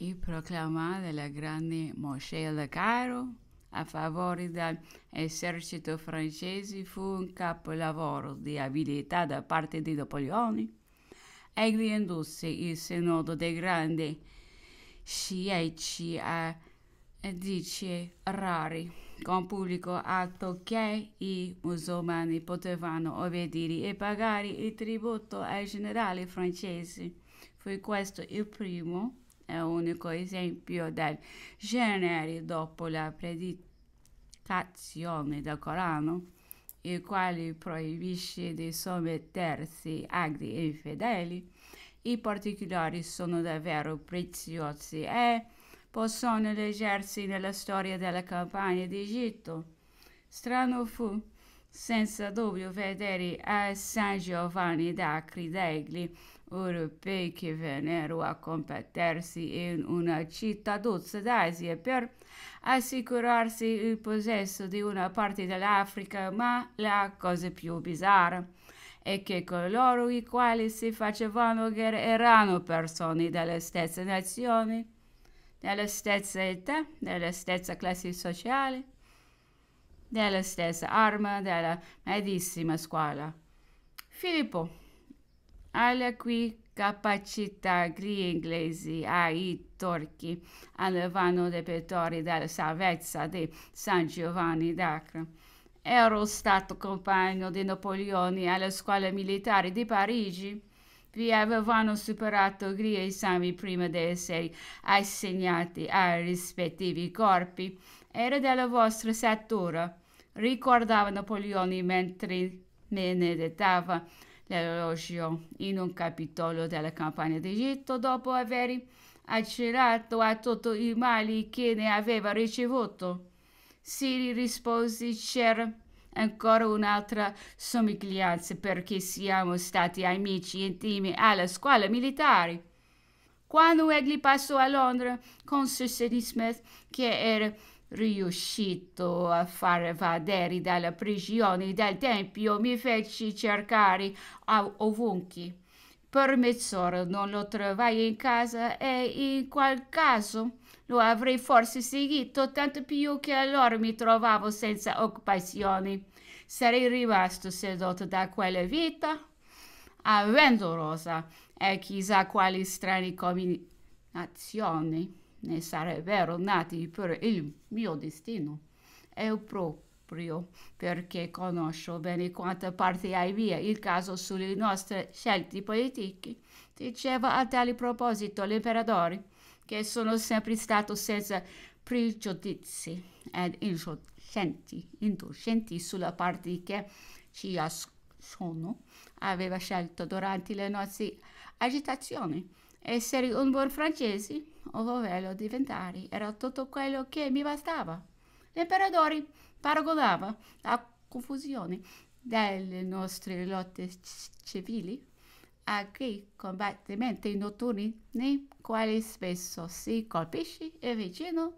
y proclamare la grande moschea de Cairo a favore dell'esercito francese fu un capolavoro di abilità da parte di Napoleone. Egli indusse il senodo dei grandi sciici a dice rari con pubblico atto che i musulmani potevano obbedire e pagare il tributo ai generali francesi. Fu questo il primo è unico esempio del genere dopo la predicazione del Corano, il quale proibisce di sommettersi agli infedeli. I particolari sono davvero preziosi e possono leggersi nella storia della campagna d'Egitto. Strano fu, senza dubbio, vedere a San Giovanni da Cridegli europei che vennero a combattersi in una città d'Asia per assicurarsi il possesso di una parte dell'Africa, ma la cosa più bizzarra è che coloro i quali si facevano guerra erano persone delle stesse nazioni, della stessa età, della stessa classe sociale, della stessa arma, della medesima scuola. Filippo alle cui capacità gli inglesi e i turchi allevano debitori della salvezza di San Giovanni d'Acre. Ero stato compagno di Napoleone alla scuola militare di Parigi. Vi avevano superato gli esami prima di essere assegnati ai rispettivi corpi. Era della vostra statura, ricordava Napoleone mentre me ne dettava l'elogio in un capitolo della campagna d'Egitto dopo aver accerato a tutti i mali che ne aveva ricevuto. Siri rispose c'era ancora un'altra somiglianza perché siamo stati amici intimi alla scuola militare. Quando egli passò a Londra con Sir Sidney Smith, che era riuscito a far vadere dalla prigione del tempio, mi feci cercare ovunque. Per mezz'ora non lo trovai in casa e in qual caso lo avrei forse seguito, tanto più che allora mi trovavo senza occupazione. Sarei rimasto sedotto da quella vita a Vendorosa e chissà quali strane combinazioni ne sarebbero nati per il mio destino. È proprio perché conosco bene quanta parte hai via il caso sulle nostre scelte politiche. Diceva a tale proposito l'imperatore che sono sempre stato senza pregiudizi ed inscienti, indulgenti sulla parte che ciascuno aveva scelto durante le nostre agitazioni. Essere un buon francese ovvero diventare era tutto quello che mi bastava. L'imperatore paragonava la confusione delle nostre lotte civili a quei combattimenti notturni nei quali spesso si colpisce il vicino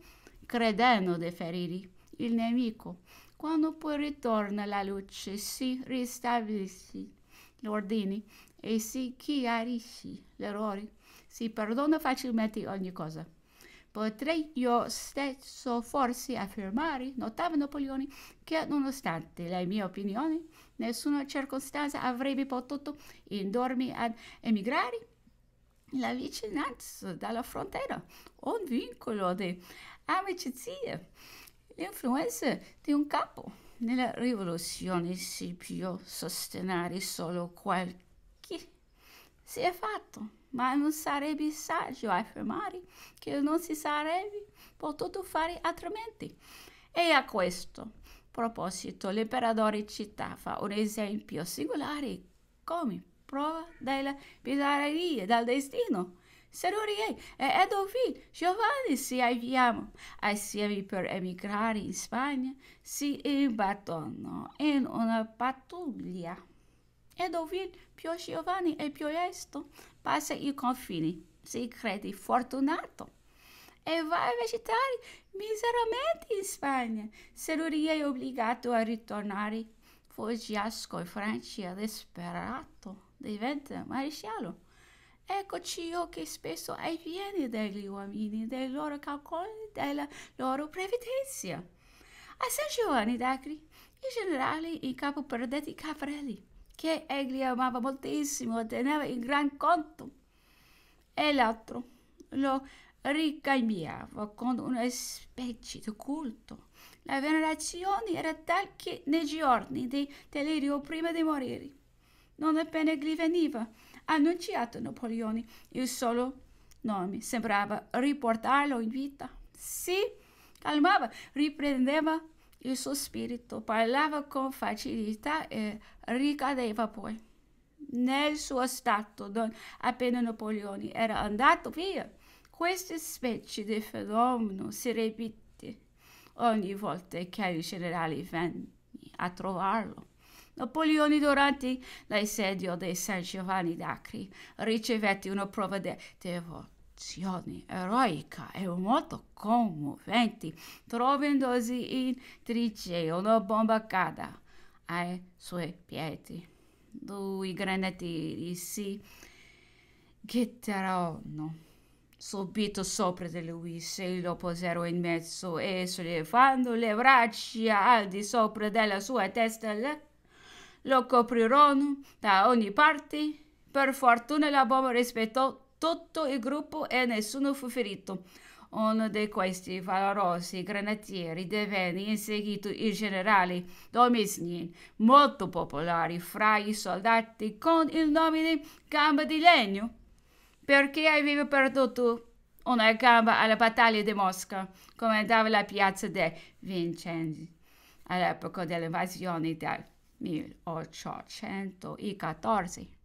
credendo di ferire il nemico. Quando poi ritorna la luce si ristabilisce l'ordine e si chiarisce l'errore si perdona facilmente ogni cosa. Potrei io stesso forse affermare, notava Napoleone, che nonostante la mia opinione, nessuna circostanza avrebbe potuto indurmi ad emigrare. La vicinanza dalla frontiera, un vincolo di amicizia, l'influenza di un capo. Nella rivoluzione si può sostenere solo qualche si è fatto ma non sarebbe saggio affermare che non si sarebbe potuto fare altrimenti. E a questo proposito l'imperatore città fa un esempio singolare come prova della bizzarria del destino. Signori, e dove Giovanni si avviamo assieme per emigrare in Spagna, si imbattono in una pattuglia. E più Giovanni e più esto passa i confini, si credi fortunato e vai a vegetare miseramente in Spagna. Se Seruria è obbligato a ritornare. Fuggiasco in Francia, disperato, diventa maresciallo. Ecco ciò che spesso avviene dagli uomini, dei loro calcoli, della loro previdenza. A San Giovanni d'Acri, i generali in capo perdette Caprelli che egli amava moltissimo e teneva in gran conto, e l'altro lo ricambiava con una specie di culto. La venerazione era tal che nei giorni di delirio prima di morire, non appena gli veniva annunciato Napoleone, il solo nome sembrava riportarlo in vita. Si calmava, riprendeva il suo spirito, parlava con facilità e ricadeva poi nel suo stato don, appena Napoleone era andato via. Questa specie di fenomeno si ripete ogni volta che il generale venne a trovarlo. Napoleone durante l'assedio di San Giovanni d'Acri ricevette una prova di terrore azione eroica e molto commovente, trovandosi in trice una bomba cada ai suoi piedi. Due granatieri si gettarono subito sopra di lui se lo posero in mezzo e sollevando le braccia al di sopra della sua testa lo coprirono da ogni parte. Per fortuna la bomba rispettò tutto il gruppo e nessuno fu ferito. Uno di questi valorosi granatieri divenne in seguito il generale Domesnin, molto popolare fra i soldati con il nome di Gamba di Legno, perché aveva perduto una gamba alla battaglia di Mosca, come andava la piazza di Vincenzi all'epoca dell'invasione del 1814.